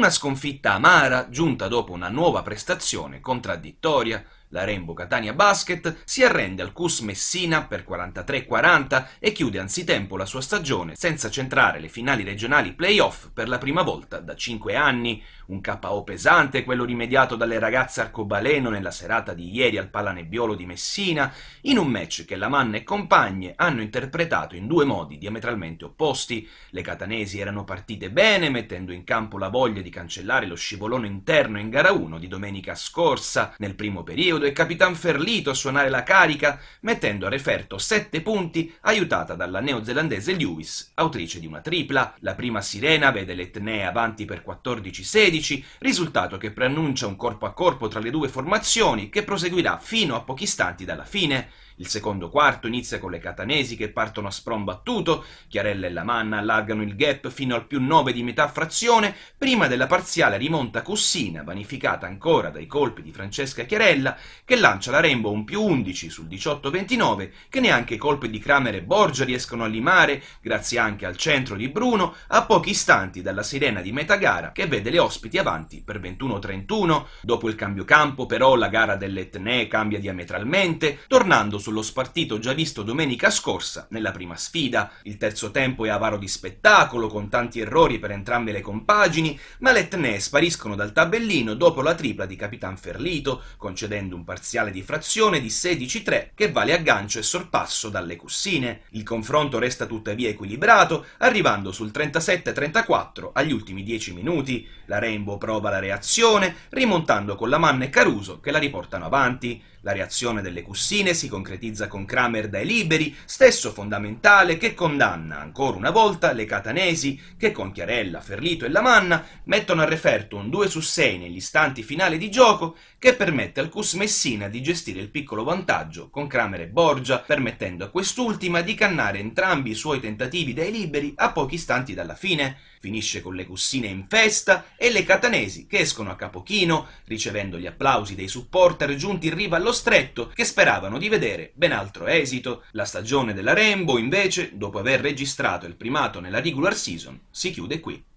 Una sconfitta amara giunta dopo una nuova prestazione contraddittoria la Rainbow Catania Basket si arrende al Cus Messina per 43-40 e chiude anzitempo la sua stagione senza centrare le finali regionali playoff per la prima volta da 5 anni. Un KO pesante quello rimediato dalle ragazze arcobaleno nella serata di ieri al Palanebbiolo di Messina, in un match che la Manna e compagne hanno interpretato in due modi diametralmente opposti. Le catanesi erano partite bene, mettendo in campo la voglia di cancellare lo scivolone interno in gara 1 di domenica scorsa. Nel primo periodo Chiodo e Capitan Ferlito a suonare la carica, mettendo a referto 7 punti, aiutata dalla neozelandese Lewis, autrice di una tripla. La prima sirena vede l'Etnea avanti per 14-16, risultato che preannuncia un corpo a corpo tra le due formazioni che proseguirà fino a pochi istanti dalla fine. Il secondo quarto inizia con le catanesi che partono a sprombattuto, Chiarella e la Manna allargano il gap fino al più 9 di metà frazione, prima della parziale rimonta Cussina, vanificata ancora dai colpi di Francesca Chiarella, che lancia la Rainbow un più 11 sul 18-29 che neanche i colpi di Kramer e Borgia riescono a limare grazie anche al centro di Bruno a pochi istanti dalla sirena di metà gara che vede le ospiti avanti per 21-31. Dopo il cambio campo però la gara dell'Etne cambia diametralmente tornando sullo spartito già visto domenica scorsa nella prima sfida. Il terzo tempo è avaro di spettacolo con tanti errori per entrambe le compagini ma l'Etne spariscono dal tabellino dopo la tripla di Capitan Ferlito concedendo un un parziale di frazione di 16-3 che vale aggancio e sorpasso dalle cussine. Il confronto resta tuttavia equilibrato, arrivando sul 37-34 agli ultimi 10 minuti. La Rainbow prova la reazione, rimontando con la Manna e Caruso che la riportano avanti. La reazione delle cussine si concretizza con Kramer dai liberi, stesso fondamentale che condanna ancora una volta le catanesi che con Chiarella, Ferlito e Lamanna mettono a referto un 2 su 6 negli istanti finali di gioco che permette al Cus Messina Messina di gestire il piccolo vantaggio con Kramer e Borgia, permettendo a quest'ultima di cannare entrambi i suoi tentativi dai liberi a pochi istanti dalla fine. Finisce con le cussine in festa e le catanesi che escono a capochino, ricevendo gli applausi dei supporter giunti in riva allo stretto che speravano di vedere ben altro esito. La stagione della Rainbow, invece, dopo aver registrato il primato nella regular season, si chiude qui.